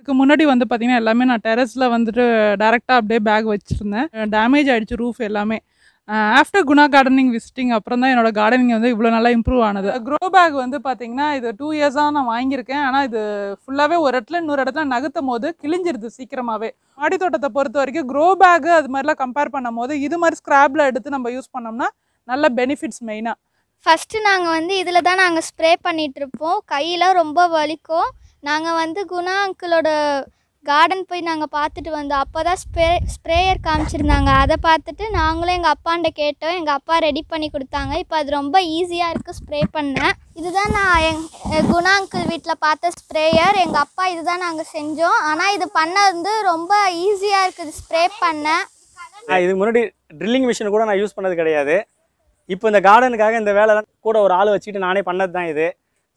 இதுக்கு முன்னாடி வந்து பார்த்திங்கன்னா எல்லாமே நான் டெரஸில் வந்துட்டு டேரெக்டாக அப்படியே பேக் வச்சுருந்தேன் டேமேஜ் ஆகிடுச்சு ரூஃப் எல்லாமே ஆஃப்டர் குணா கார்டனிங் விசிட்டிங் அப்புறம் தான் என்னோட கார்டனிங் வந்து இவ்வளோ நல்லா இம்ப்ரூவ் ஆனது க்ரோ பேக் வந்து பார்த்தீங்கன்னா இது டூ இயர்ஸாக நான் வாங்கியிருக்கேன் ஆனால் இது ஃபுல்லாகவே ஒரு இடத்துல இன்னொரு இடத்துல நகர்த்தும் போது கிழிஞ்சிருது சீக்கிரமாகவே மாடி தோட்டத்தை பொறுத்த வரைக்கும் க்ரோ பேக்கு அது மாதிரிலாம் கம்பேர் பண்ணும் போது இது மாதிரி ஸ்க்ராப்பில் எடுத்து நம்ம யூஸ் பண்ணோம்னா நல்ல பெனிஃபிட்ஸ் மெயினாக ஃபஸ்ட்டு நாங்கள் வந்து இதில் தான் நாங்கள் ஸ்ப்ரே பண்ணிகிட்ருப்போம் கையெல்லாம் ரொம்ப வலிக்கும் நாங்கள் வந்து குணா அங்கிளோட கார்டன் போய் நாங்கள் பார்த்துட்டு வந்தோம் அப்போ தான் ஸ்ப்ரே ஸ்ப்ரேயர் காமிச்சிருந்தாங்க அதை பார்த்துட்டு நாங்களும் எங்கள் அப்பாண்ட கேட்டோம் எங்கள் அப்பா ரெடி பண்ணி கொடுத்தாங்க இப்போ அது ரொம்ப ஈஸியாக இருக்குது ஸ்ப்ரே பண்ணேன் இதுதான் நான் எங் குணா அங்கிள் வீட்டில் பார்த்த ஸ்ப்ரேயர் எங்கள் அப்பா இதுதான் நாங்கள் செஞ்சோம் ஆனால் இது பண்ண வந்து ரொம்ப ஈஸியாக இருக்குது ஸ்ப்ரே பண்ண இதுக்கு முன்னாடி ட்ரில்லிங் மிஷின் கூட நான் யூஸ் பண்ணது கிடையாது இப்போ இந்த கார்டனுக்காக இந்த வேலை கூட ஒரு ஆள் வச்சுக்கிட்டு நானே பண்ணது தான் இது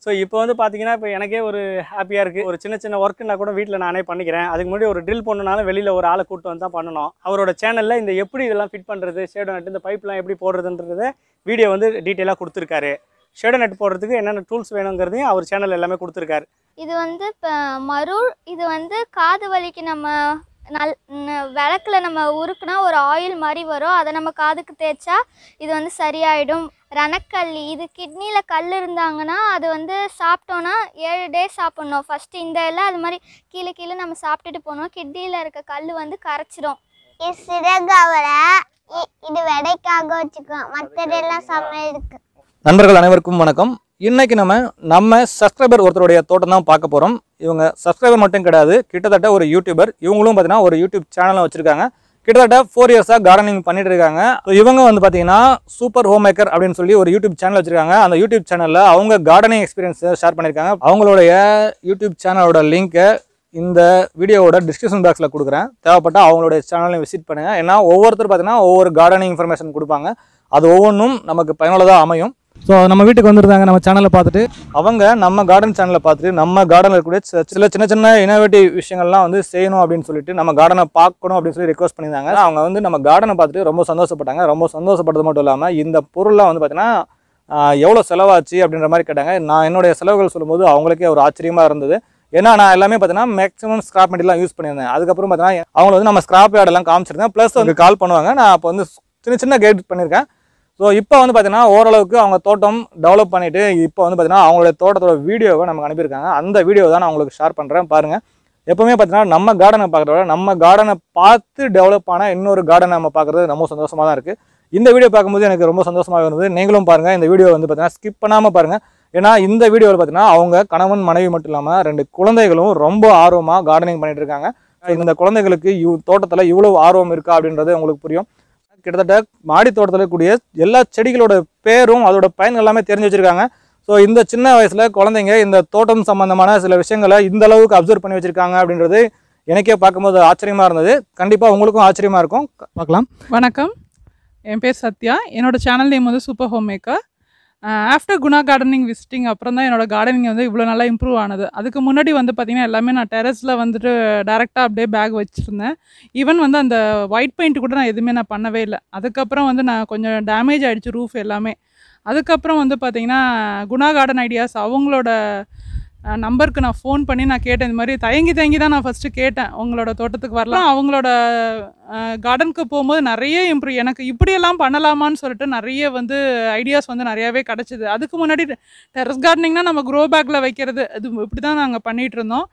ஸோ இப்போ வந்து பார்த்தீங்கன்னா இப்போ எனக்கே ஒரு ஹாப்பியாக இருக்குது ஒரு சின்ன சின்ன ஒர்க்குனா கூட வீட்டில் நானே பண்ணிக்கிறேன் அதுக்கு முன்னாடி ஒரு ட்ரில் பண்ணனாலும் வெளியில் ஒரு ஆளை கூட்டு வந்து தான் பண்ணணும் அவரோட சேனலில் இந்த எப்படி இதெல்லாம் ஃபிட் பண்ணுறது ஷேடோ நட்டு இந்த பைப்லாம் எப்படி போடுறதுன்றத வீடியோ வந்து டீட்டெயிலாக கொடுத்துருக்காரு ஷேடோ நட்டு போடுறதுக்கு என்னென்ன டூல்ஸ் வேணுங்கிறதையும் அவர் சேனல் எல்லாமே கொடுத்துருக்காரு இது வந்து இப்போ மருள் இது வந்து காது வலிக்கு நம்ம நல் விளக்கில் நம்ம உருக்குனா ஒரு ஆயில் மாதிரி வரும் அதை நம்ம காதுக்கு தேய்ச்சா இது வந்து சரியாயிடும் ரணக்கல்லி இது கிட்னியில் கல் இருந்தாங்கன்னா அது வந்து சாப்பிட்டோன்னா ஏழு டேஸ் சாப்பிட்ணும் ஃபஸ்ட்டு இந்த எல்லாம் அது மாதிரி கீழே கீழே நம்ம சாப்பிட்டுட்டு போனோம் கிட்னியில் இருக்க கல் வந்து கரைச்சிடும் இது இது விடைக்காக வச்சுக்கோம் மற்றதெல்லாம் சாப்பிட்றதுக்கு நண்பர்கள் அனைவருக்கும் வணக்கம் இன்றைக்கி நம்ம நம்ம சப்ஸ்கிரைபர் ஒருத்தருடைய தோட்டம் தான் பார்க்க போகிறோம் இவங்க சப்ஸ்கிரைபர் மட்டும் கிடையாது கிட்டத்தட்ட ஒரு யூடியூபர் இவங்களும் பார்த்தீங்கன்னா ஒரு யூடியூப் சேனலை வச்சுருக்காங்க கிட்டத்தட்ட ஃபோர் இயர்ஸாக கார்டனிங் பண்ணிட்டு இருக்காங்க இவங்க வந்து பார்த்தீங்கன்னா சூப்பர் ஹோம் மேக்கர் அப்படின்னு சொல்லி ஒரு யூடியூப் சேனல் வச்சிருக்காங்க அந்த யூடியூப் சேனலில் அவங்க கார்டனிங் எக்ஸ்பீரியன்ஸை ஷேர் பண்ணியிருக்காங்க அவங்களுடைய யூடியூப் சேனலோட லிங்க்கை இந்த வீடியோவோட டிஸ்கிரிப்ஷன் பாக்ஸில் கொடுக்குறேன் தேவைப்பட்ட அவங்களுடைய சேனலையும் விசிட் பண்ணுங்கள் ஏன்னா ஒவ்வொருத்தர் பார்த்தீங்கன்னா ஒவ்வொரு கார்டனிங் இன்ஃபர்மேஷன் கொடுப்பாங்க அது ஒவ்வொன்றும் நமக்கு பயனுள்ளதாக அமையும் ஸோ நம்ம வீட்டுக்கு வந்திருந்தாங்க நம்ம சேனலை பார்த்துட்டு அவங்க நம்ம கார்டன் சேனலை பார்த்துட்டு நம்ம கார்டனில் இருக்கக்கூடிய சில சின்ன சின்ன இனோவேட்டிவ் விஷயங்கள்லாம் வந்து செய்யணும் அப்படின்னு சொல்லிட்டு நம்ம கார்டனை பார்க்கணும் அப்படின்னு சொல்லி ரிக்வஸ்ட் பண்ணியிருந்தாங்க அவங்க வந்து நம்ம கார்டனை பார்த்துட்டு ரொம்ப சந்தோஷப்பட்டாங்க ரொம்ப சந்தோஷப்பட்டது மட்டும் இல்லாமல் இந்த பொருள்லாம் வந்து பார்த்தீங்கன்னா எவ்வளோ செலவாச்சு அப்படின்ற மாதிரி கேட்டாங்க நான் என்னுடைய செலவுகள் சொல்லும்போது அவங்களுக்கே ஒரு ஆச்சரியமாக இருந்தது ஏன்னா நான் எல்லாமே பார்த்தீங்கன்னா மேக்ஸிமம் ஸ்கிராப் மெட்டீரியல் யூஸ் பண்ணியிருந்தேன் அதுக்கப்புறம் பார்த்தீங்கன்னா அவங்க வந்து நம்ம ஸ்கிராப் யார்டெல்லாம் காமிச்சிருந்தேன் ப்ளஸ் வந்து கால் பண்ணுவாங்க நான் அப்போ வந்து சின்ன சின்ன கைட் பண்ணியிருக்கேன் ஸோ இப்போ வந்து பார்த்தீங்கன்னா ஓரளவுக்கு அவங்க தோட்டம் டெவலப் பண்ணிவிட்டு இப்போ வந்து பார்த்தீங்கன்னா அவங்களுடைய தோட்டத்தோட வீடியோவை நமக்கு அனுப்பியிருக்காங்க அந்த வீடியோ தான் நான் உங்களுக்கு ஷேர் பண்ணுறேன் பாருங்கள் எப்போவுமே பார்த்தீங்கன்னா நம்ம கார்டனை பார்க்குறத விட நம்ம கார்டனை பார்த்து டெவலப் ஆனால் இன்னொரு கார்டனை நம்ம பார்க்குறது ரொம்ப சந்தோஷமாக தான் இருக்குது இந்த வீடியோ பார்க்கும்போது எனக்கு ரொம்ப சந்தோஷமாக இருந்தது நீங்களும் பாருங்கள் இந்த வீடியோ வந்து பார்த்தீங்கன்னா ஸ்கிப் பண்ணாமல் பாருங்கள் ஏன்னா இந்த வீடியோவில் பார்த்தீங்கன்னா அவங்க கணவன் மனைவி மட்டும் இல்லாமல் ரெண்டு குழந்தைகளும் ரொம்ப ஆர்வமாக கார்டனிங் பண்ணிகிட்டு இருக்காங்க இந்த குழந்தைகளுக்கு இவ் தோட்டத்தில் இவ்வளோ ஆர்வம் இருக்கா அப்படின்றது உங்களுக்கு புரியும் கிட்டத்தட்ட மாடி தோட்டத்தில் இருக்கக்கூடிய எல்லா செடிகளோட பேரும் அதோட பயன்கள் எல்லாமே தெரிஞ்சு வச்சுருக்காங்க ஸோ இந்த சின்ன வயசில் குழந்தைங்க இந்த தோட்டம் சம்மந்தமான சில விஷயங்களை இந்த அளவுக்கு அப்சர்வ் பண்ணி வச்சுருக்காங்க அப்படின்றது எனக்கே பார்க்கும்போது ஆச்சரியமாக இருந்தது கண்டிப்பாக உங்களுக்கும் ஆச்சரியமாக இருக்கும் பார்க்கலாம் வணக்கம் என் பேர் சத்யா என்னோடய சேனல் நேம் வந்து super home maker after Guna gardening visiting அப்புறம் தான் என்னோடய கார்டனிங் வந்து இவ்வளோ நல்லா இம்ப்ரூவ் ஆனது அதுக்கு முன்னாடி வந்து பார்த்திங்கன்னா எல்லாமே நான் டெரஸில் வந்துட்டு டேரெக்டாக அப்படியே பேக் வச்சுருந்தேன் ஈவன் வந்து அந்த ஒயிட் பெயிண்ட் கூட நான் எதுவுமே நான் பண்ணவே இல்லை அதுக்கப்புறம் வந்து நான் கொஞ்சம் டேமேஜ் ஆகிடுச்சு ரூஃப் எல்லாமே அதுக்கப்புறம் வந்து பார்த்திங்கன்னா குணா கார்டன் ஐடியாஸ் அவங்களோட நம்பருக்கு நான் ஃபோன் பண்ணி நான் கேட்டேன் இந்த மாதிரி தயங்கி தயங்கி தான் நான் ஃபஸ்ட்டு கேட்டேன் உங்களோட தோட்டத்துக்கு வரலாம் அவங்களோட கார்டனுக்கு போகும்போது நிறைய இம்ப்ரூவ் எனக்கு இப்படியெல்லாம் பண்ணலாமான்னு சொல்லிட்டு நிறைய வந்து ஐடியாஸ் வந்து நிறையாவே கிடச்சிது அதுக்கு முன்னாடி டெரஸ் கார்டனிங்னால் நம்ம க்ரோ பேக்கில் வைக்கிறது அது இப்படி தான் நாங்கள் பண்ணிகிட்டு இருந்தோம்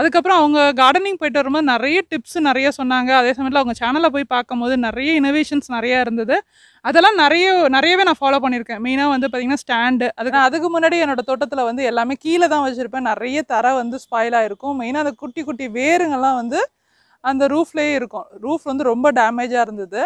அதுக்கப்புறம் அவங்க கார்டனிங் போயிட்டு வரும்போது நிறைய டிப்ஸ் நிறைய சொன்னாங்க அதே சமயத்தில் அவங்க சேனலில் போய் பார்க்கும்போது நிறைய இனோவேஷன்ஸ் நிறையா இருந்தது அதெல்லாம் நிறைய நிறையவே நான் ஃபாலோ பண்ணியிருக்கேன் மெயினாக வந்து பார்த்திங்கன்னா ஸ்டாண்டு அதுக்கு அதுக்கு முன்னாடி என்னோடய தோட்டத்தில் வந்து எல்லாமே கீழே தான் வச்சுருப்பேன் நிறைய தர வந்து ஸ்பாயிலாக இருக்கும் மெயினாக அந்த குட்டி குட்டி வேருங்கள்லாம் வந்து அந்த ரூஃப்லேயே இருக்கும் ரூஃப் வந்து ரொம்ப டேமேஜாக இருந்தது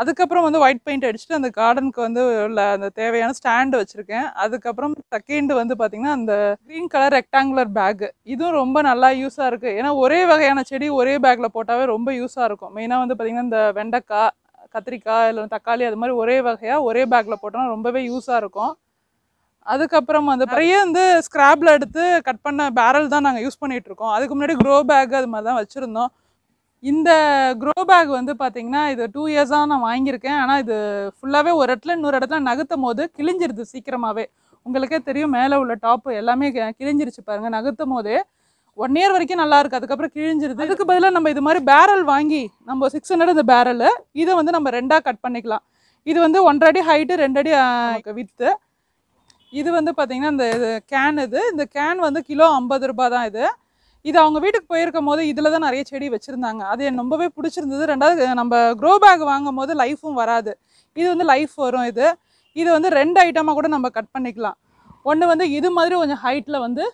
அதுக்கப்புறம் வந்து ஒயிட் பெயிண்ட் அடிச்சுட்டு அந்த கார்டனுக்கு வந்து உள்ள அந்த தேவையான ஸ்டாண்டு வச்சுருக்கேன் அதுக்கப்புறம் செகண்ட் வந்து பார்த்திங்கன்னா அந்த க்ரீன் கலர் ரெக்டாங்குலர் பேக்கு இதுவும் ரொம்ப நல்லா யூஸாக இருக்குது ஏன்னா ஒரே வகையான செடி ஒரே பேக்கில் போட்டாவே ரொம்ப யூஸாக இருக்கும் மெயினாக வந்து பார்த்திங்கன்னா இந்த வெண்டைக்காய் கத்திரிக்காய் இல்லை தக்காளி அது மாதிரி ஒரே வகையாக ஒரே பேக்கில் போட்டோம்னா ரொம்பவே யூஸாக இருக்கும் அதுக்கப்புறம் வந்து நிறைய வந்து ஸ்க்ராப்பில் எடுத்து கட் பண்ண பேரல் தான் நாங்கள் யூஸ் பண்ணிகிட்ருக்கோம் அதுக்கு முன்னாடி க்ரோ பேக் அது மாதிரி தான் வச்சுருந்தோம் இந்த க்ரோ பேக் வந்து பார்த்தீங்கன்னா இது டூ இயர்ஸாக நான் வாங்கியிருக்கேன் ஆனால் இது ஃபுல்லாகவே ஒரு இடத்துல இன்னொரு இடத்துல நகர்த்தும் போது கிழிஞ்சிருது சீக்கிரமாகவே உங்களுக்கே தெரியும் மேலே உள்ள டாப்பு எல்லாமே கிழிஞ்சிருச்சு பாருங்கள் நகர்த்தும் போதே ஒன் இயர் வரைக்கும் நல்லா அதுக்கப்புறம் கிழிஞ்சிருது அதுக்கு பதிலாக நம்ம இது மாதிரி பேரல் வாங்கி நம்ம சிக்ஸ் ஹண்ட்ரட் இந்த பேரல் இதை வந்து நம்ம ரெண்டாக கட் பண்ணிக்கலாம் இது வந்து ஒன்றரை அடி ஹைட்டு ரெண்டடி வித்து இது வந்து பார்த்திங்கன்னா இந்த இது கேன் இது இந்த கேன் வந்து கிலோ ஐம்பது ரூபா தான் இது இது அவங்க வீட்டுக்கு போயிருக்கும் போது இதில் தான் நிறைய செடி வச்சுருந்தாங்க அது எனக்கு ரொம்பவே பிடிச்சிருந்தது ரெண்டாவது நம்ம க்ரோ பேக் வாங்கும் போது லைஃபும் வராது இது வந்து லைஃப் வரும் இது இது வந்து ரெண்டு ஐட்டமாக கூட நம்ம கட் பண்ணிக்கலாம் ஒன்று வந்து இது மாதிரி கொஞ்சம் ஹைட்டில் வந்து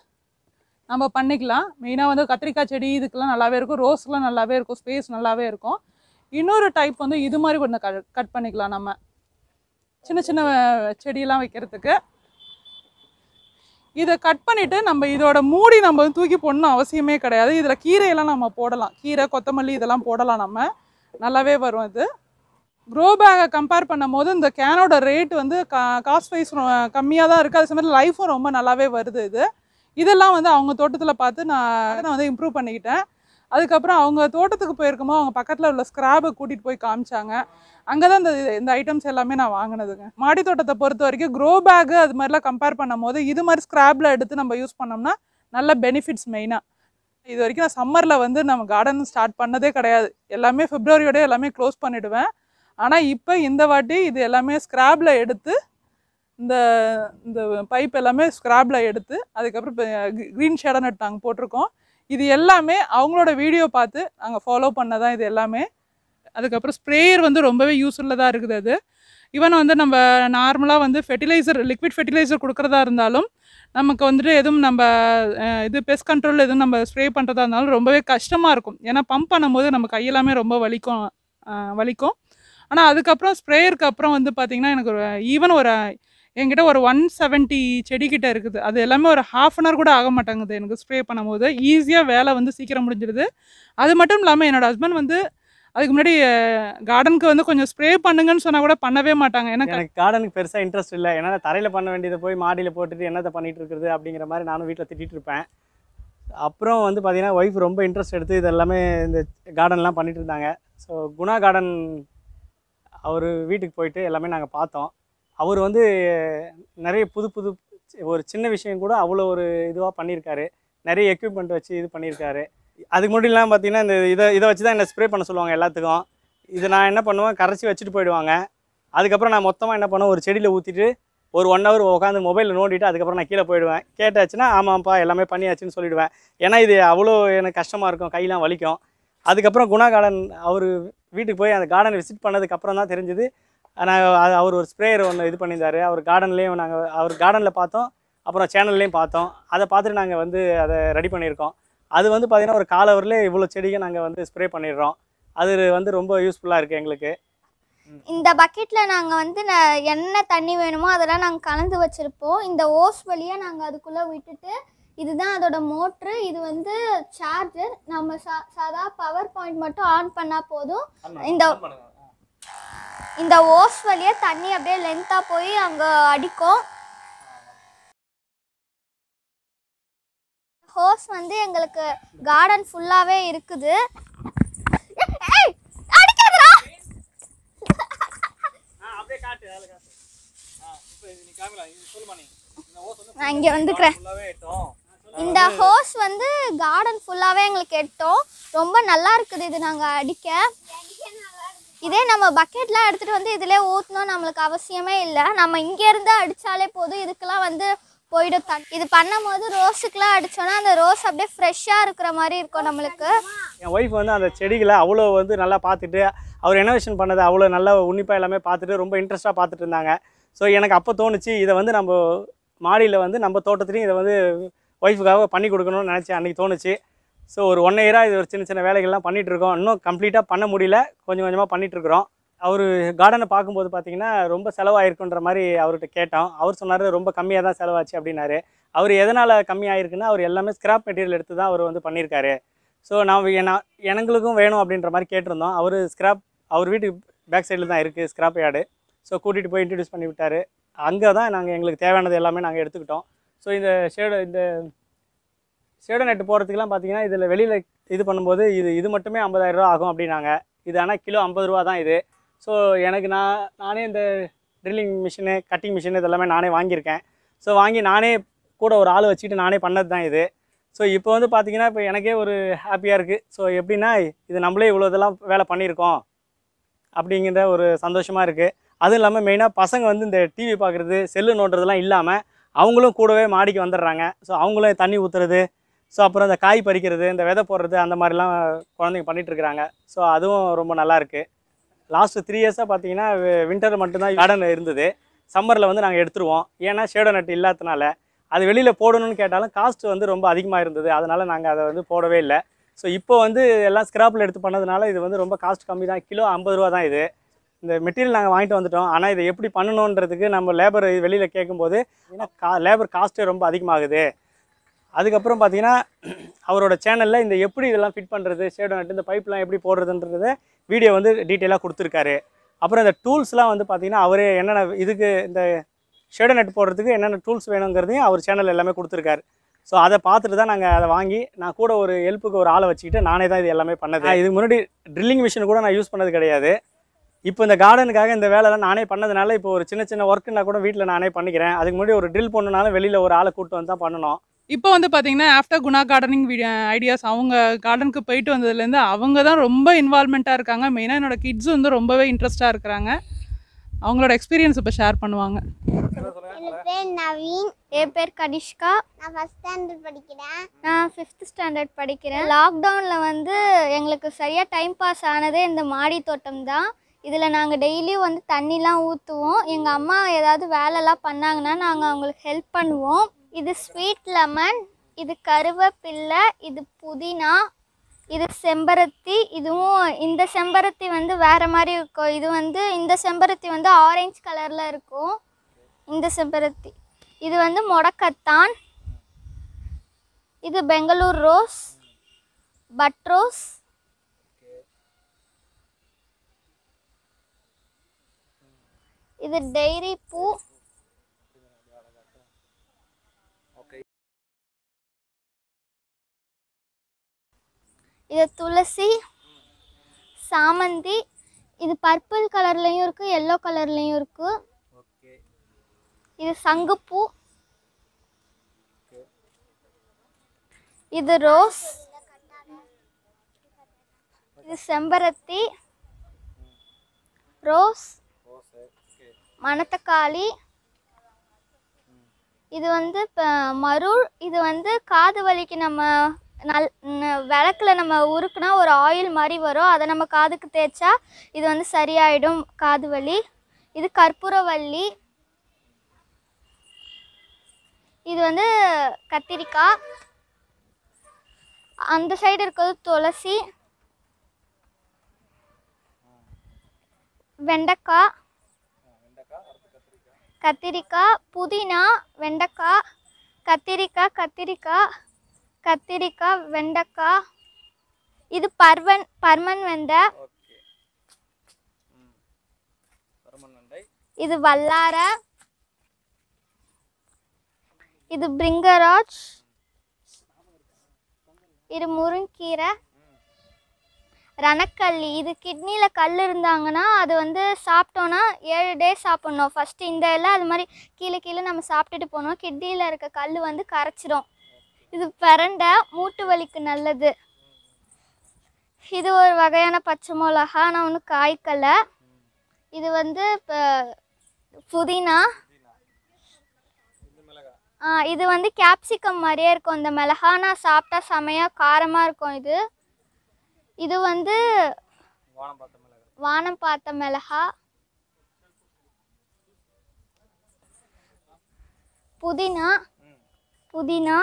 நம்ம பண்ணிக்கலாம் மெயினாக வந்து கத்திரிக்காய் செடி இதுக்கெல்லாம் நல்லாவே இருக்கும் ரோஸ்லாம் நல்லாவே இருக்கும் ஸ்பேஸ் நல்லாவே இருக்கும் இன்னொரு டைப் வந்து இது மாதிரி கொஞ்சம் கட் கட் பண்ணிக்கலாம் நம்ம சின்ன சின்ன செடியெல்லாம் வைக்கிறதுக்கு இதை கட் பண்ணிவிட்டு நம்ம இதோட மூடி நம்ம தூக்கி போடணும் அவசியமே கிடையாது இதில் கீரையெல்லாம் நம்ம போடலாம் கீரை கொத்தமல்லி இதெல்லாம் போடலாம் நம்ம நல்லாவே வரும் அது க்ரோ பேக்கை கம்பேர் பண்ணும் போது இந்த கேனோட ரேட் வந்து கா காஸ்ட் வைஸ் கம்மியாக தான் இருக்குது அது சமயத்தில் லைஃபும் ரொம்ப நல்லாவே வருது இது இதெல்லாம் வந்து அவங்க தோட்டத்தில் பார்த்து நான் நான் வந்து இம்ப்ரூவ் பண்ணிக்கிட்டேன் அதுக்கப்புறம் அவங்க தோட்டத்துக்கு போயிருக்குமோ அவங்க பக்கத்தில் உள்ள ஸ்க்ராபை கூட்டிகிட்டு போய் காமிச்சாங்க அங்கே தான் இந்த இந்த ஐட்டம்ஸ் எல்லாமே நான் வாங்கினதுங்க மாடி தோட்டத்தை பொறுத்த வரைக்கும் க்ரோ பேக்கு அது மாதிரிலாம் கம்பேர் பண்ணும் போது இது மாதிரி ஸ்க்ராப்பில் எடுத்து நம்ம யூஸ் பண்ணோம்னா நல்ல பெனிஃபிட்ஸ் மெயினாக இது வரைக்கும் நான் சம்மரில் வந்து நம்ம கார்டன் ஸ்டார்ட் பண்ணதே கிடையாது எல்லாமே ஃபிப்ரவரியோடய எல்லாமே க்ளோஸ் பண்ணிவிடுவேன் ஆனால் இப்போ இந்த வாட்டி இது எல்லாமே ஸ்க்ராப்பில் எடுத்து இந்த இந்த பைப் எல்லாமே ஸ்க்ராப்பில் எடுத்து அதுக்கப்புறம் க்ரீன் ஷேடாக நட்டு நாங்கள் போட்டிருக்கோம் இது எல்லாமே அவங்களோட வீடியோ பார்த்து நாங்கள் ஃபாலோ பண்ண தான் இது எல்லாமே அதுக்கப்புறம் ஸ்ப்ரேயர் வந்து ரொம்பவே யூஸ்ஃபுல்லாக இருக்குது அது ஈவன் வந்து நம்ம நார்மலாக வந்து ஃபெர்டிலைசர் லிக்விட் ஃபெர்டிலைசர் கொடுக்குறதா இருந்தாலும் நமக்கு வந்துட்டு எதுவும் நம்ம இது பெஸ்ட் கண்ட்ரோல் எதுவும் நம்ம ஸ்ப்ரே பண்ணுறதா இருந்தாலும் ரொம்பவே கஷ்டமாக இருக்கும் ஏன்னா பம்ப் பண்ணும்போது நம்ம கையெல்லாமே ரொம்ப வலிக்கும் வலிக்கும் ஆனால் அதுக்கப்புறம் ஸ்ப்ரேயருக்கு அப்புறம் வந்து பார்த்திங்கன்னா எனக்கு ஒரு ஈவன் ஒரு என்கிட்ட ஒரு ஒன் செவன்ட்டி செடிக்கிட்ட இருக்குது அது எல்லாமே ஒரு ஹாஃப் அன் ஹவர் கூட ஆக மாட்டேங்குது எனக்கு ஸ்ப்ரே பண்ணும்போது ஈஸியாக வேலை வந்து சீக்கிரம் முடிஞ்சிடுது அது மட்டும் இல்லாமல் என்னோடய ஹஸ்பண்ட் வந்து அதுக்கு முன்னாடி கார்டனுக்கு வந்து கொஞ்சம் ஸ்ப்ரே பண்ணுங்கன்னு சொன்னால் கூட பண்ணவே மாட்டாங்க ஏன்னா எனக்கு கார்டனுக்கு பெருசாக இன்ட்ரெஸ்ட் இல்லை ஏன்னா தரையில் பண்ண வேண்டியதை போய் மாடியில் போட்டுட்டு என்னத்தை பண்ணிகிட்டு இருக்கிறது அப்படிங்கிற மாதிரி நானும் வீட்டில் திட்டிகிட்டு இருப்பேன் அப்புறம் வந்து பார்த்தீங்கன்னா ஒய்ஃப் ரொம்ப இன்ட்ரெஸ்ட் எடுத்து இது எல்லாமே இந்த கார்டன்லாம் பண்ணிகிட்டு இருந்தாங்க ஸோ குணா கார்டன் அவர் வீட்டுக்கு போயிட்டு எல்லாமே நாங்கள் பார்த்தோம் அவர் வந்து நிறைய புது புது ஒரு சின்ன விஷயம் கூட அவ்வளோ ஒரு இதுவாக பண்ணியிருக்காரு நிறைய எக்யூப்மெண்ட் வச்சு இது பண்ணியிருக்காரு அதுக்கு இல்லாமல் பார்த்தீங்கன்னா இந்த இதை இதை வச்சு தான் என்னை ஸ்ப்ரே பண்ண சொல்லுவாங்க எல்லாத்துக்கும் இது நான் என்ன பண்ணுவேன் கரைச்சி வச்சுட்டு போயிடுவாங்க அதுக்கப்புறம் நான் மொத்தமாக என்ன பண்ணுவேன் ஒரு செடியில் ஊற்றிட்டு ஒரு ஒன் ஹவர் உட்காந்து மொபைலில் நோண்டிட்டு அதுக்கப்புறம் நான் கீழே போயிடுவேன் கேட்டாச்சுன்னா ஆமாம்ப்பா எல்லாமே பண்ணியாச்சுன்னு சொல்லிவிடுவேன் ஏன்னா இது அவ்வளோ எனக்கு கஷ்டமாக இருக்கும் கையெலாம் வலிக்கும் அதுக்கப்புறம் குணா கார்டன் அவர் வீட்டுக்கு போய் அந்த கார்டன் விசிட் பண்ணதுக்கப்புறம் தான் தெரிஞ்சுது நாங்கள் அவர் ஒரு ஸ்ப்ரேயர் ஒன்று இது பண்ணியிருந்தார் அவர் கார்டன்லேயும் நாங்கள் அவர் கார்டனில் பார்த்தோம் அப்புறம் சேனல்லையும் பார்த்தோம் அதை பார்த்துட்டு நாங்கள் வந்து அதை ரெடி பண்ணியிருக்கோம் அது வந்து பார்த்திங்கன்னா ஒரு காலவரில் இவ்வளோ செடிகள் நாங்கள் வந்து ஸ்ப்ரே பண்ணிடுறோம் அது வந்து ரொம்ப யூஸ்ஃபுல்லாக இருக்குது எங்களுக்கு இந்த பக்கெட்டில் நாங்கள் வந்து என்ன தண்ணி வேணுமோ அதெல்லாம் நாங்கள் கலந்து வச்சுருப்போம் இந்த ஓஸ் வழியாக நாங்கள் அதுக்குள்ளே விட்டுட்டு இதுதான் அதோட மோட்ரு இது வந்து சார்ஜர் நம்ம சா சாதா பவர் பாயிண்ட் மட்டும் ஆன் பண்ணால் போதும் இந்த இந்த ஓஸ் வழியாக தண்ணி அப்படியே லென்த்தாக போய் அங்கே அடிக்கும் ஹோஸ் வந்து எங்களுக்கு கார்டன் ஃபுல்லாகவே இருக்குது நான் இங்கே இந்த ஹோஸ் வந்து கார்டன் ஃபுல்லாகவே எங்களுக்கு எட்டோம் ரொம்ப நல்லா இருக்குது இது நாங்கள் அடிக்க இதே நம்ம பக்கெட்லாம் எடுத்துகிட்டு வந்து இதில் ஊற்றணும் நம்மளுக்கு அவசியமே இல்லை நம்ம இங்கேருந்து அடித்தாலே போதும் இதுக்கெலாம் வந்து போயிடும் இது பண்ணும் போது ரோஸுக்கெலாம் அடித்தோன்னா அந்த ரோஸ் அப்படியே ஃப்ரெஷ்ஷாக இருக்கிற மாதிரி இருக்கும் நம்மளுக்கு என் ஒய்ஃப் வந்து அந்த செடிகளை அவ்வளோ வந்து நல்லா பார்த்துட்டு அவர் ரெனோவேஷன் பண்ணதை அவ்வளோ நல்லா உன்னிப்பாக எல்லாமே பார்த்துட்டு ரொம்ப இன்ட்ரெஸ்ட்டாக பார்த்துட்டு இருந்தாங்க ஸோ எனக்கு அப்போ தோணுச்சு இதை வந்து நம்ம மாடியில் வந்து நம்ம தோட்டத்துலேயும் இதை வந்து ஒய்ஃபுக்காக பண்ணி கொடுக்கணும்னு நினச்சேன் அன்றைக்கி தோணுச்சு ஸோ ஒரு ஒன் இயராக இது ஒரு சின்ன சின்ன வேலைகள்லாம் பண்ணிகிட்ருக்கோம் இன்னும் கம்ப்ளீட்டாக பண்ண முடியல கொஞ்சம் கொஞ்சமாக பண்ணிகிட்ருக்குறோம் அவர் கார்டனை பார்க்கும்போது பார்த்தீங்கன்னா ரொம்ப செலவாயிருக்குன்ற மாதிரி அவர்கிட்ட கேட்டோம் அவர் சொன்னார் ரொம்ப கம்மியாக தான் செலவாச்சு அப்படின்னாரு அவர் எதனால் கம்மியாயிருக்குன்னா அவர் எல்லாமே ஸ்கிராப் மெட்டீரியல் எடுத்து தான் அவர் வந்து பண்ணியிருக்காரு ஸோ நான் நான் வேணும் அப்படின்ற மாதிரி கேட்டிருந்தோம் அவர் ஸ்கிராப் அவர் வீட்டுக்கு பேக் சைடில் தான் இருக்குது ஸ்கிராப் யார்டு ஸோ கூட்டிகிட்டு போய் இன்ட்ரடியூஸ் பண்ணி விட்டார் அங்கே தான் நாங்கள் எங்களுக்கு தேவையானது எல்லாமே நாங்கள் எடுத்துக்கிட்டோம் ஸோ இந்த ஷேடு இந்த சேடோ நெட்டு போகிறதுக்கெலாம் பார்த்தீங்கன்னா இதில் வெளியில் இது பண்ணும்போது இது இது மட்டுமே ஐம்பதாயிரரூவா ஆகும் அப்படின்னாங்க இது ஆனால் கிலோ ஐம்பது ரூபா தான் இது ஸோ எனக்கு நான் நானே இந்த ட்ரில்லிங் மிஷினு கட்டிங் மிஷின் இதெல்லாமே நானே வாங்கியிருக்கேன் ஸோ வாங்கி நானே கூட ஒரு ஆள் வச்சுக்கிட்டு நானே பண்ணது தான் இது ஸோ இப்போ வந்து பார்த்திங்கன்னா இப்போ எனக்கே ஒரு ஹாப்பியாக இருக்குது ஸோ எப்படின்னா இது நம்மளே இவ்வளோ இதெல்லாம் வேலை பண்ணியிருக்கோம் அப்படிங்கிற ஒரு சந்தோஷமாக இருக்குது அதுவும் இல்லாமல் மெயினாக பசங்க வந்து இந்த டிவி பார்க்குறது செல்லு நோண்டுறதுலாம் இல்லாமல் அவங்களும் கூடவே மாடிக்கு வந்துடுறாங்க ஸோ அவங்களும் தண்ணி ஊற்றுறது ஸோ அப்புறம் இந்த காய் பறிக்கிறது இந்த விதை போடுறது அந்த மாதிரிலாம் குழந்தைங்க பண்ணிகிட்ருக்குறாங்க ஸோ அதுவும் ரொம்ப நல்லாயிருக்கு லாஸ்ட்டு த்ரீ இயர்ஸாக பார்த்தீங்கன்னா வின்டர் மட்டும்தான் கார்டன் இருந்தது சம்மரில் வந்து நாங்கள் எடுத்துருவோம் ஏன்னா ஷேடோ நட்டு இல்லாததுனால அது வெளியில் போடணும்னு கேட்டாலும் காஸ்ட் வந்து ரொம்ப அதிகமாக இருந்தது அதனால் நாங்கள் அதை வந்து போடவே இல்லை ஸோ இப்போ வந்து எல்லாம் ஸ்கிராப்பில் எடுத்து பண்ணதுனால இது வந்து ரொம்ப காஸ்ட் கம்மி தான் கிலோ ஐம்பது ரூபா தான் இது இந்த மெட்டீரியல் நாங்கள் வாங்கிட்டு வந்துட்டோம் ஆனால் இதை எப்படி பண்ணணுன்றதுக்கு நம்ம லேபர் வெளியில் கேட்கும்போது ஏன்னா கா லேபர் காஸ்ட்டே ரொம்ப அதிகமாகுது அதுக்கப்புறம் பார்த்தீங்கன்னா அவரோட சேனலில் இந்த எப்படி இதெல்லாம் ஃபிட் பண்ணுறது ஷேடோ நட்டு இந்த பைப்லாம் எப்படி போடுறதுன்றத வீடியோ வந்து டீட்டெயிலாக கொடுத்துருக்காரு அப்புறம் இந்த டூல்ஸ்லாம் வந்து பார்த்திங்கன்னா அவரே என்னென்ன இதுக்கு இந்த ஷேடோ நட் போடுறதுக்கு என்னென்ன டூல்ஸ் வேணுங்கிறதையும் அவர் சேனல் எல்லாமே கொடுத்துருக்காரு ஸோ அதை பார்த்துட்டு தான் நாங்கள் அதை வாங்கி நான் கூட ஒரு ஹெல்ப்புக்கு ஒரு ஆளை வச்சுக்கிட்டு நானே தான் இது எல்லாமே பண்ணது இதுக்கு முன்னாடி ட்ரில்லிங் மிஷின் கூட நான் யூஸ் பண்ணது கிடையாது இப்போ இந்த கார்டனுக்காக இந்த வேலைலாம் நானே பண்ணதுனால இப்போ ஒரு சின்ன சின்ன ஒர்க்குன்னா கூட வீட்டில் நானே பண்ணிக்கிறேன் அதுக்கு முன்னாடி ஒரு ட்ரில் பண்ணனாலும் வெளியில் ஒரு ஆளை கூப்பிட்டு வந்து தான் பண்ணணும் இப்போ வந்து பார்த்தீங்கன்னா ஆஃப்டர் குணா கார்டனிங் ஐடியாஸ் அவங்க கார்டனுக்கு போயிட்டு வந்ததுலேருந்து அவங்க தான் ரொம்ப இன்வால்மெண்ட்டாக இருக்காங்க மெயினாக என்னோடய கிட்ஸ் வந்து ரொம்பவே இன்ட்ரெஸ்ட்டாக இருக்கிறாங்க அவங்களோட எக்ஸ்பீரியன்ஸ் இப்போ ஷேர் பண்ணுவாங்க என் பேர் நவீன் என் பேர் கனிஷ்கா நான் ஃபஸ்ட் ஸ்டாண்டர்ட் படிக்கிறேன் நான் ஃபிஃப்த் ஸ்டாண்டர்ட் படிக்கிறேன் லாக்டவுனில் வந்து எங்களுக்கு சரியாக டைம் பாஸ் ஆனதே இந்த மாடி தோட்டம் தான் இதில் நாங்கள் டெய்லியும் வந்து தண்ணிலாம் ஊற்றுவோம் எங்கள் அம்மா ஏதாவது வேலைலாம் பண்ணாங்கன்னா நாங்கள் அவங்களுக்கு ஹெல்ப் பண்ணுவோம் இது ஸ்வீட் லெமன் இது கருவேப்பில்லை இது புதினா இது செம்பருத்தி இதுவும் இந்த செம்பருத்தி வந்து வேறு மாதிரி இருக்கும் இது வந்து இந்த செம்பருத்தி வந்து ஆரஞ்சு கலரில் இருக்கும் இந்த செம்பருத்தி இது வந்து முடக்கத்தான் இது பெங்களூர் ரோஸ் பட் ரோஸ் இது டெய்ரி பூ இது துளசி சாமந்தி இது பர்பிள் கலர்லேயும் இருக்குது எல்லோ கலர்லேயும் இருக்குது இது சங்குப்பூ இது ரோஸ் இது செம்பருத்தி ரோஸ் மணத்தக்காளி இது வந்து மருள் இது வந்து காது வலிக்கு நம்ம நல் விளக்கில் நம்ம உருக்குனா ஒரு ஆயில் மாதிரி வரும் அதை நம்ம காதுக்கு தேய்ச்சா இது வந்து சரியாயிடும் காது வலி இது கற்பூரவள்ளி இது வந்து கத்திரிக்காய் அந்த சைடு இருக்கிறது துளசி வெண்டக்காய் கத்திரிக்காய் புதினா வெண்டக்காய் கத்திரிக்காய் கத்திரிக்காய் கத்திரிக்காய் வெண்டைக்காய் இது பர்வன் பர்மன் வெண்டை இது வல்லார இது பிரிங்கராஜ் இது முருங்கீரை ரணக்கல்லி இது கிட்னியில் கல் இருந்தாங்கன்னா அது வந்து சாப்பிட்டோன்னா ஏழு டேஸ் சாப்பிட்ணும் ஃபஸ்ட்டு இந்த எல்லாம் அது மாதிரி கீழே கீழே நம்ம சாப்பிட்டுட்டு போனோம் கிட்னியில் இருக்க கல் வந்து கரைச்சிடும் இது பிரண்டை மூட்டு வலிக்கு நல்லது இது ஒரு வகையான பச்சை மிளகா நான் ஒன்றும் காய்க்கலை இது வந்து இப்போ புதினா இது வந்து கேப்சிகம் மாதிரியே இருக்கும் இந்த மிளகா நான் சாப்பிட்டா செமையாக காரமாக இருக்கும் இது இது வந்து வானம் பார்த்த மிளகா புதினா புதினா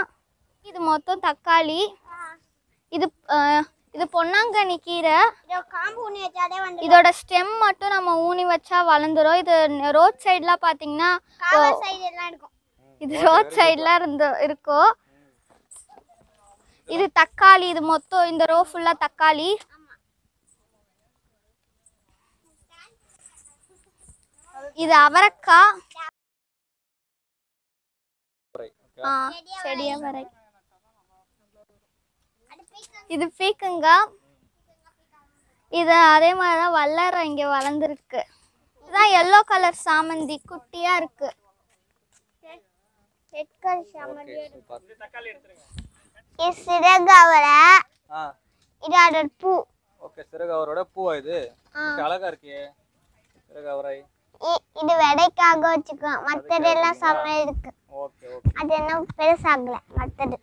இது மொத்தம் தக்காளி இது இது பொன்னாங்கனி கீரை இதோட ஸ்டெம் மட்டும் நம்ம ஊனி வச்சா வளர்ந்துரும் இது ரோட் சைட்லாம் பார்த்தீங்கன்னா இது ரோட் சைட்லாம் இருந்து இருக்கும் இது தக்காளி இது மொத்தம் இந்த ரோ ஃபுல்லாக தக்காளி இது அவரக்காய் செடியா வரை இது பீக்குங்க இது அதே மாதிரிதான் வல்லற இங்க வளர்ந்துருக்கு இதுதான் எல்லோ கலர் சாமந்தி குட்டியா இருக்கு ரெட் கலர் இது பூ இது மத்ததெல்லாம் சாப்பிட இருக்கு அது என்ன பெருசாகல மத்தது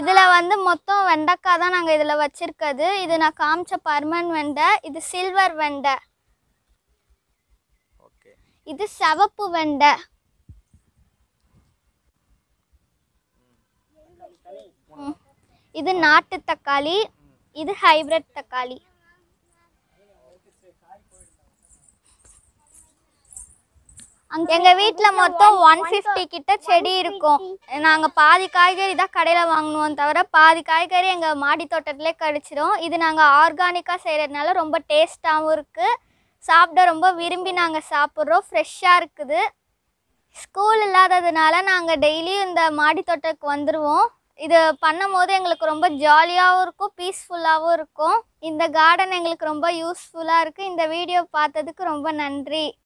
இதில் வந்து மொத்தம் வெண்டைக்காய் தான் நாங்கள் இதில் வச்சுருக்கிறது இது நான் காமிச்ச பர்மன் வெண்டை இது சில்வர் வெண்டை இது சவப்பு வெண்டை இது நாட்டு தக்காளி இது ஹைப்ரிட் தக்காளி எங்க வீட்டுல மொத்தம் ஒன் பிப்டி கிட்ட செடி இருக்கும் நாங்க பாதி காய்கறி தான் கடையில வாங்கணும் தவிர பாதி காய்கறி எங்க மாடி தோட்டத்திலே கிடைச்சிரும் இது நாங்க ஆர்கானிக்கா செய்யறதுனால ரொம்ப டேஸ்டாவும் இருக்கு சாப்பிட ரொம்ப விரும்பி நாங்க சாப்பிட்றோம் ஃப்ரெஷ்ஷாக இருக்குது ஸ்கூல் இல்லாததுனால நாங்கள் டெய்லியும் இந்த மாடி தோட்டத்துக்கு வந்துடுவோம் இது பண்ணும் போது எங்களுக்கு ரொம்ப ஜாலியாகவும் இருக்கும் பீஸ்ஃபுல்லாகவும் இருக்கும் இந்த கார்டன் எங்களுக்கு ரொம்ப யூஸ்ஃபுல்லாக இருக்குது இந்த வீடியோ பார்த்ததுக்கு ரொம்ப நன்றி